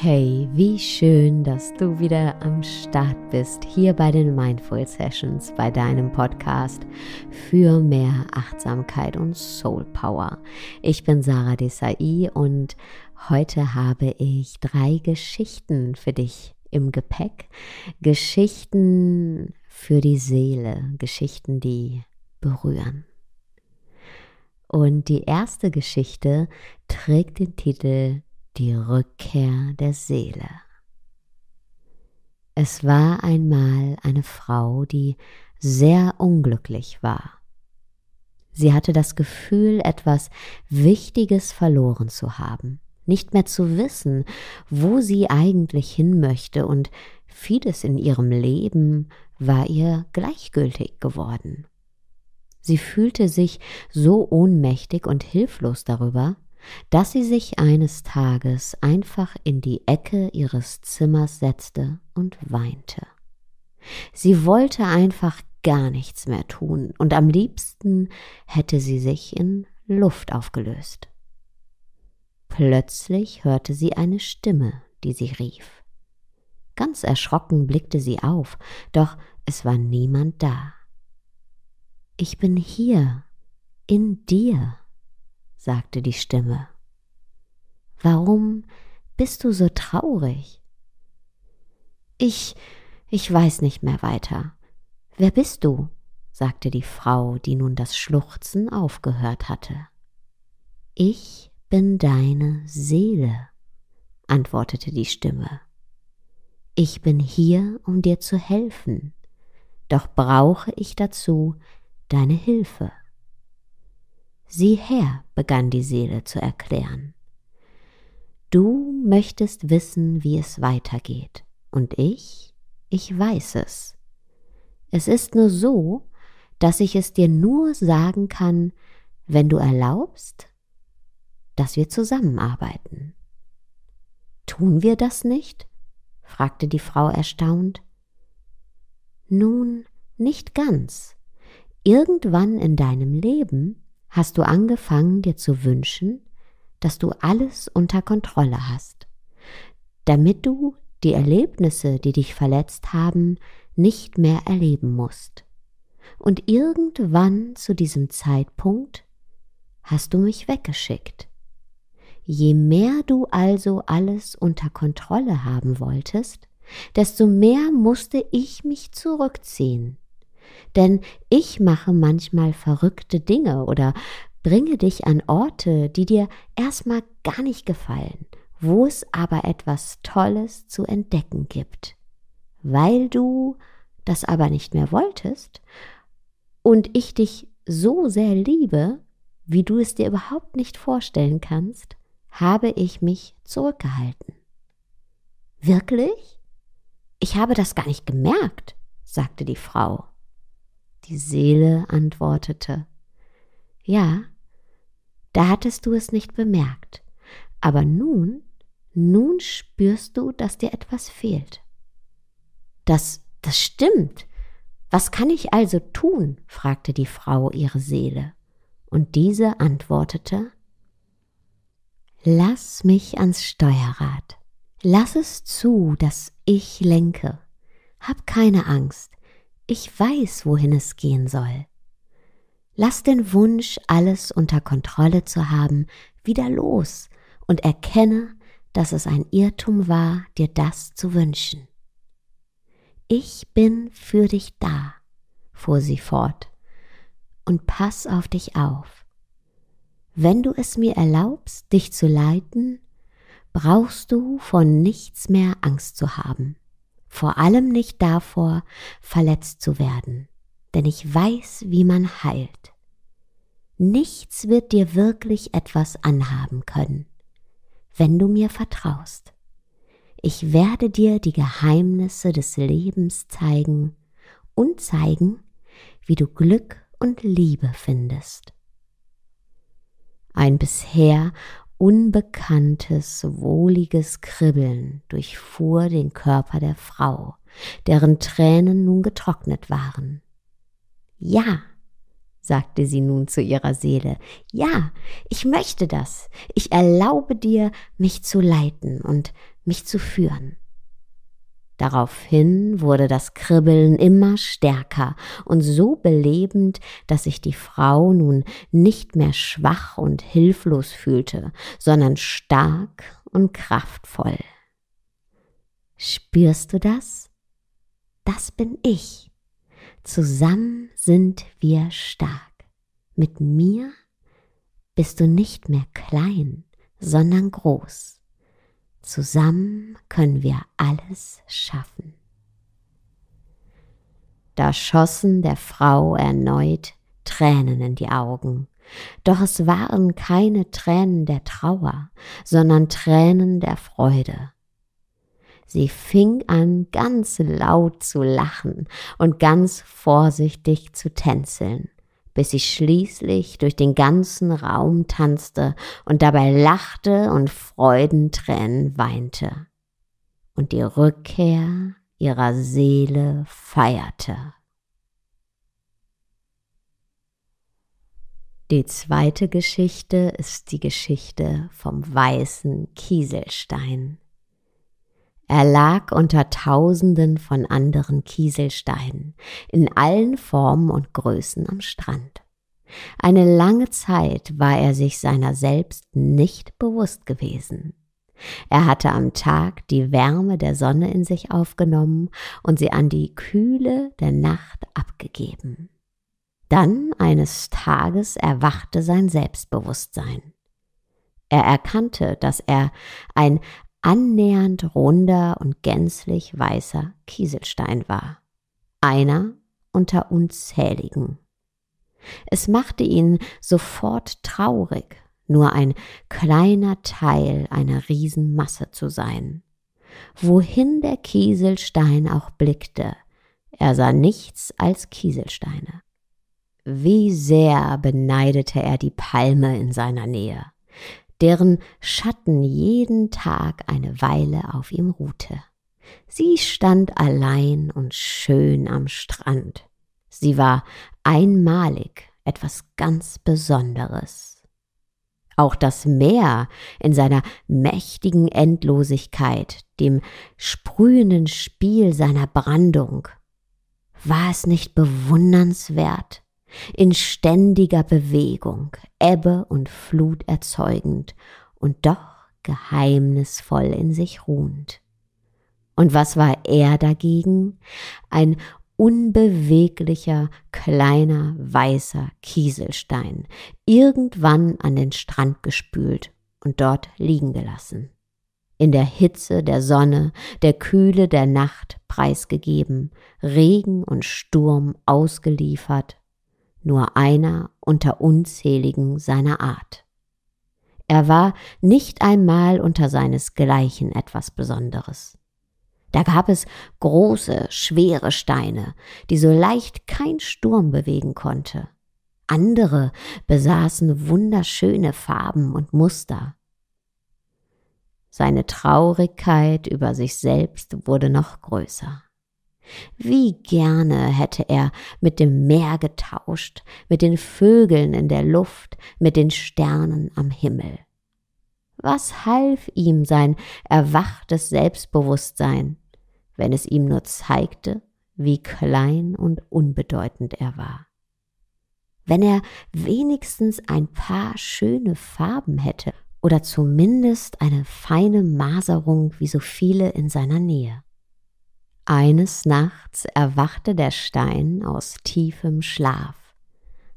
Hey, wie schön, dass du wieder am Start bist hier bei den Mindful Sessions, bei deinem Podcast für mehr Achtsamkeit und Soul Power. Ich bin Sarah Desai und heute habe ich drei Geschichten für dich im Gepäck. Geschichten für die Seele, Geschichten, die berühren. Und die erste Geschichte trägt den Titel die Rückkehr der Seele. Es war einmal eine Frau, die sehr unglücklich war. Sie hatte das Gefühl, etwas Wichtiges verloren zu haben, nicht mehr zu wissen, wo sie eigentlich hin möchte, und vieles in ihrem Leben war ihr gleichgültig geworden. Sie fühlte sich so ohnmächtig und hilflos darüber, dass sie sich eines Tages einfach in die Ecke ihres Zimmers setzte und weinte. Sie wollte einfach gar nichts mehr tun, und am liebsten hätte sie sich in Luft aufgelöst. Plötzlich hörte sie eine Stimme, die sie rief. Ganz erschrocken blickte sie auf, doch es war niemand da. Ich bin hier, in dir, sagte die Stimme. Warum bist du so traurig? Ich, ich weiß nicht mehr weiter. Wer bist du? sagte die Frau, die nun das Schluchzen aufgehört hatte. Ich bin deine Seele, antwortete die Stimme. Ich bin hier, um dir zu helfen, doch brauche ich dazu deine Hilfe. Sieh her, begann die Seele zu erklären. Du möchtest wissen, wie es weitergeht, und ich, ich weiß es. Es ist nur so, dass ich es dir nur sagen kann, wenn du erlaubst, dass wir zusammenarbeiten. Tun wir das nicht? fragte die Frau erstaunt. Nun, nicht ganz. Irgendwann in deinem Leben hast du angefangen dir zu wünschen, dass du alles unter Kontrolle hast, damit du die Erlebnisse, die dich verletzt haben, nicht mehr erleben musst. Und irgendwann zu diesem Zeitpunkt hast du mich weggeschickt. Je mehr du also alles unter Kontrolle haben wolltest, desto mehr musste ich mich zurückziehen. Denn ich mache manchmal verrückte Dinge oder bringe dich an Orte, die dir erstmal gar nicht gefallen, wo es aber etwas Tolles zu entdecken gibt. Weil du das aber nicht mehr wolltest und ich dich so sehr liebe, wie du es dir überhaupt nicht vorstellen kannst, habe ich mich zurückgehalten. Wirklich? Ich habe das gar nicht gemerkt, sagte die Frau. Die Seele antwortete Ja, da hattest du es nicht bemerkt, aber nun, nun spürst du, dass dir etwas fehlt. Das, das stimmt. Was kann ich also tun? fragte die Frau ihre Seele. Und diese antwortete Lass mich ans Steuerrad. Lass es zu, dass ich lenke. Hab keine Angst. Ich weiß, wohin es gehen soll. Lass den Wunsch, alles unter Kontrolle zu haben, wieder los und erkenne, dass es ein Irrtum war, dir das zu wünschen. Ich bin für dich da, fuhr sie fort, und pass auf dich auf. Wenn du es mir erlaubst, dich zu leiten, brauchst du von nichts mehr Angst zu haben vor allem nicht davor, verletzt zu werden, denn ich weiß, wie man heilt. Nichts wird dir wirklich etwas anhaben können, wenn du mir vertraust. Ich werde dir die Geheimnisse des Lebens zeigen und zeigen, wie du Glück und Liebe findest. Ein bisher unbekanntes, wohliges Kribbeln durchfuhr den Körper der Frau, deren Tränen nun getrocknet waren. Ja, sagte sie nun zu ihrer Seele, ja, ich möchte das, ich erlaube dir, mich zu leiten und mich zu führen. Daraufhin wurde das Kribbeln immer stärker und so belebend, dass sich die Frau nun nicht mehr schwach und hilflos fühlte, sondern stark und kraftvoll. Spürst du das? Das bin ich. Zusammen sind wir stark. Mit mir bist du nicht mehr klein, sondern groß. Zusammen können wir alles schaffen. Da schossen der Frau erneut Tränen in die Augen, doch es waren keine Tränen der Trauer, sondern Tränen der Freude. Sie fing an, ganz laut zu lachen und ganz vorsichtig zu tänzeln bis sie schließlich durch den ganzen Raum tanzte und dabei lachte und Freudentränen weinte und die Rückkehr ihrer Seele feierte. Die zweite Geschichte ist die Geschichte vom weißen Kieselstein. Er lag unter Tausenden von anderen Kieselsteinen in allen Formen und Größen am Strand. Eine lange Zeit war er sich seiner selbst nicht bewusst gewesen. Er hatte am Tag die Wärme der Sonne in sich aufgenommen und sie an die Kühle der Nacht abgegeben. Dann eines Tages erwachte sein Selbstbewusstsein. Er erkannte, dass er ein annähernd runder und gänzlich weißer Kieselstein war. Einer unter unzähligen. Es machte ihn sofort traurig, nur ein kleiner Teil einer Riesenmasse zu sein. Wohin der Kieselstein auch blickte, er sah nichts als Kieselsteine. Wie sehr beneidete er die Palme in seiner Nähe deren Schatten jeden Tag eine Weile auf ihm ruhte. Sie stand allein und schön am Strand. Sie war einmalig, etwas ganz Besonderes. Auch das Meer in seiner mächtigen Endlosigkeit, dem sprühenden Spiel seiner Brandung. War es nicht bewundernswert? in ständiger Bewegung, Ebbe und Flut erzeugend und doch geheimnisvoll in sich ruhend. Und was war er dagegen? Ein unbeweglicher, kleiner, weißer Kieselstein, irgendwann an den Strand gespült und dort liegen gelassen. In der Hitze der Sonne, der Kühle der Nacht preisgegeben, Regen und Sturm ausgeliefert nur einer unter unzähligen seiner Art. Er war nicht einmal unter seinesgleichen etwas Besonderes. Da gab es große, schwere Steine, die so leicht kein Sturm bewegen konnte. Andere besaßen wunderschöne Farben und Muster. Seine Traurigkeit über sich selbst wurde noch größer. Wie gerne hätte er mit dem Meer getauscht, mit den Vögeln in der Luft, mit den Sternen am Himmel. Was half ihm sein erwachtes Selbstbewusstsein, wenn es ihm nur zeigte, wie klein und unbedeutend er war? Wenn er wenigstens ein paar schöne Farben hätte oder zumindest eine feine Maserung wie so viele in seiner Nähe. Eines Nachts erwachte der Stein aus tiefem Schlaf.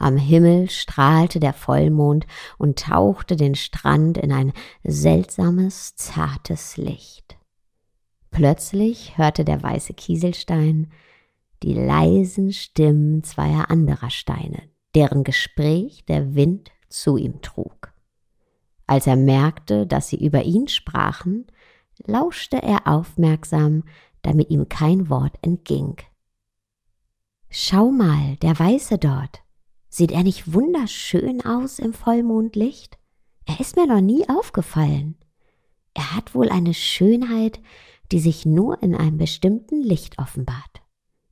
Am Himmel strahlte der Vollmond und tauchte den Strand in ein seltsames, zartes Licht. Plötzlich hörte der weiße Kieselstein die leisen Stimmen zweier anderer Steine, deren Gespräch der Wind zu ihm trug. Als er merkte, dass sie über ihn sprachen, lauschte er aufmerksam, damit ihm kein Wort entging. Schau mal, der Weiße dort. Sieht er nicht wunderschön aus im Vollmondlicht? Er ist mir noch nie aufgefallen. Er hat wohl eine Schönheit, die sich nur in einem bestimmten Licht offenbart.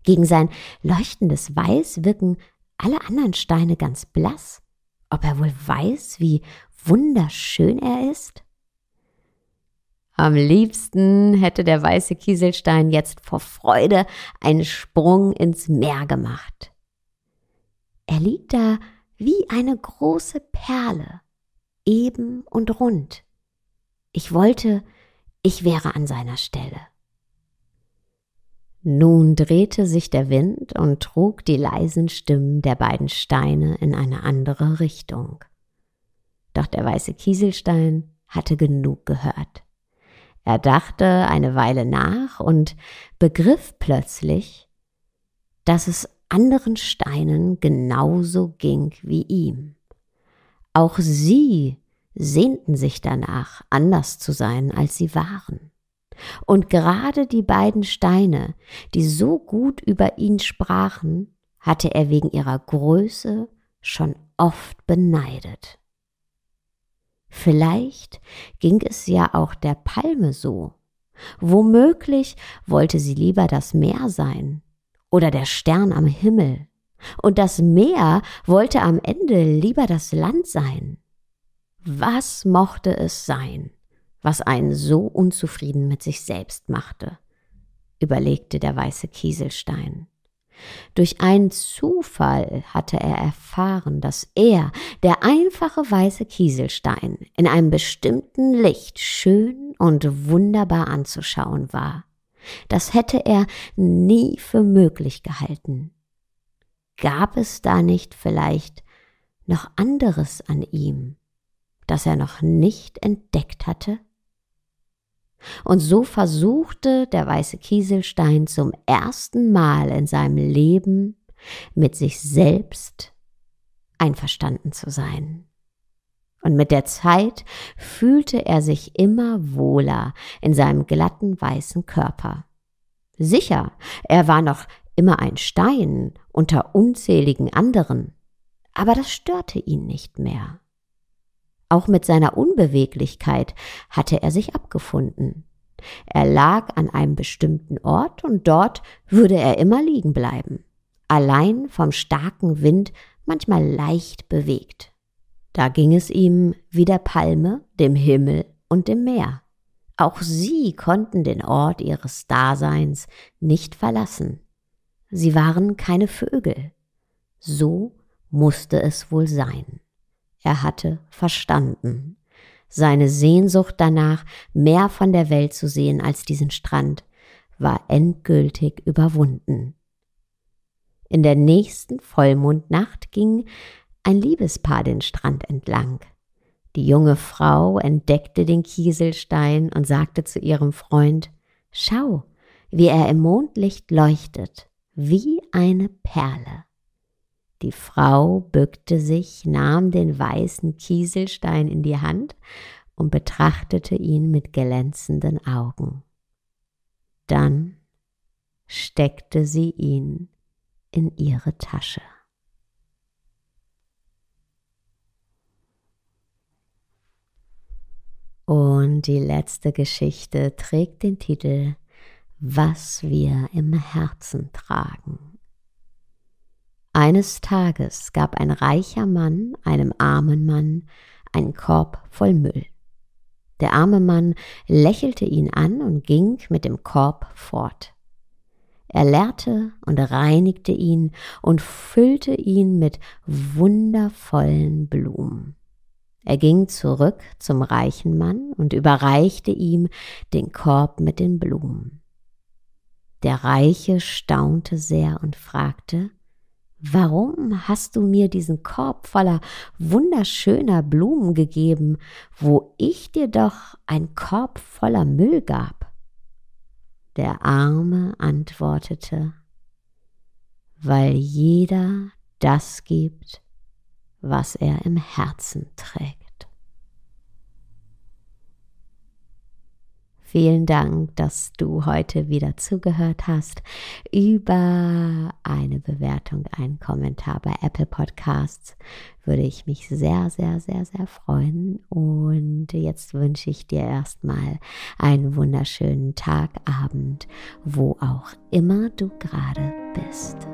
Gegen sein leuchtendes Weiß wirken alle anderen Steine ganz blass. Ob er wohl weiß, wie wunderschön er ist? Am liebsten hätte der weiße Kieselstein jetzt vor Freude einen Sprung ins Meer gemacht. Er liegt da wie eine große Perle, eben und rund. Ich wollte, ich wäre an seiner Stelle. Nun drehte sich der Wind und trug die leisen Stimmen der beiden Steine in eine andere Richtung. Doch der weiße Kieselstein hatte genug gehört. Er dachte eine Weile nach und begriff plötzlich, dass es anderen Steinen genauso ging wie ihm. Auch sie sehnten sich danach, anders zu sein, als sie waren. Und gerade die beiden Steine, die so gut über ihn sprachen, hatte er wegen ihrer Größe schon oft beneidet. Vielleicht ging es ja auch der Palme so. Womöglich wollte sie lieber das Meer sein oder der Stern am Himmel. Und das Meer wollte am Ende lieber das Land sein. Was mochte es sein, was einen so unzufrieden mit sich selbst machte? überlegte der weiße Kieselstein. Durch einen Zufall hatte er erfahren, dass er, der einfache weiße Kieselstein, in einem bestimmten Licht schön und wunderbar anzuschauen war. Das hätte er nie für möglich gehalten. Gab es da nicht vielleicht noch anderes an ihm, das er noch nicht entdeckt hatte? Und so versuchte der weiße Kieselstein zum ersten Mal in seinem Leben mit sich selbst einverstanden zu sein. Und mit der Zeit fühlte er sich immer wohler in seinem glatten weißen Körper. Sicher, er war noch immer ein Stein unter unzähligen anderen, aber das störte ihn nicht mehr. Auch mit seiner Unbeweglichkeit hatte er sich abgefunden. Er lag an einem bestimmten Ort und dort würde er immer liegen bleiben, allein vom starken Wind manchmal leicht bewegt. Da ging es ihm wie der Palme, dem Himmel und dem Meer. Auch sie konnten den Ort ihres Daseins nicht verlassen. Sie waren keine Vögel. So musste es wohl sein. Er hatte verstanden. Seine Sehnsucht danach, mehr von der Welt zu sehen als diesen Strand, war endgültig überwunden. In der nächsten Vollmondnacht ging ein Liebespaar den Strand entlang. Die junge Frau entdeckte den Kieselstein und sagte zu ihrem Freund Schau, wie er im Mondlicht leuchtet, wie eine Perle. Die Frau bückte sich, nahm den weißen Kieselstein in die Hand und betrachtete ihn mit glänzenden Augen. Dann steckte sie ihn in ihre Tasche. Und die letzte Geschichte trägt den Titel Was wir im Herzen tragen. Eines Tages gab ein reicher Mann einem armen Mann einen Korb voll Müll. Der arme Mann lächelte ihn an und ging mit dem Korb fort. Er lehrte und reinigte ihn und füllte ihn mit wundervollen Blumen. Er ging zurück zum reichen Mann und überreichte ihm den Korb mit den Blumen. Der Reiche staunte sehr und fragte Warum hast du mir diesen Korb voller wunderschöner Blumen gegeben, wo ich dir doch einen Korb voller Müll gab? Der Arme antwortete, weil jeder das gibt, was er im Herzen trägt. Vielen Dank, dass du heute wieder zugehört hast. Über eine Bewertung, einen Kommentar bei Apple Podcasts würde ich mich sehr, sehr, sehr, sehr freuen. Und jetzt wünsche ich dir erstmal einen wunderschönen Tag, Abend, wo auch immer du gerade bist.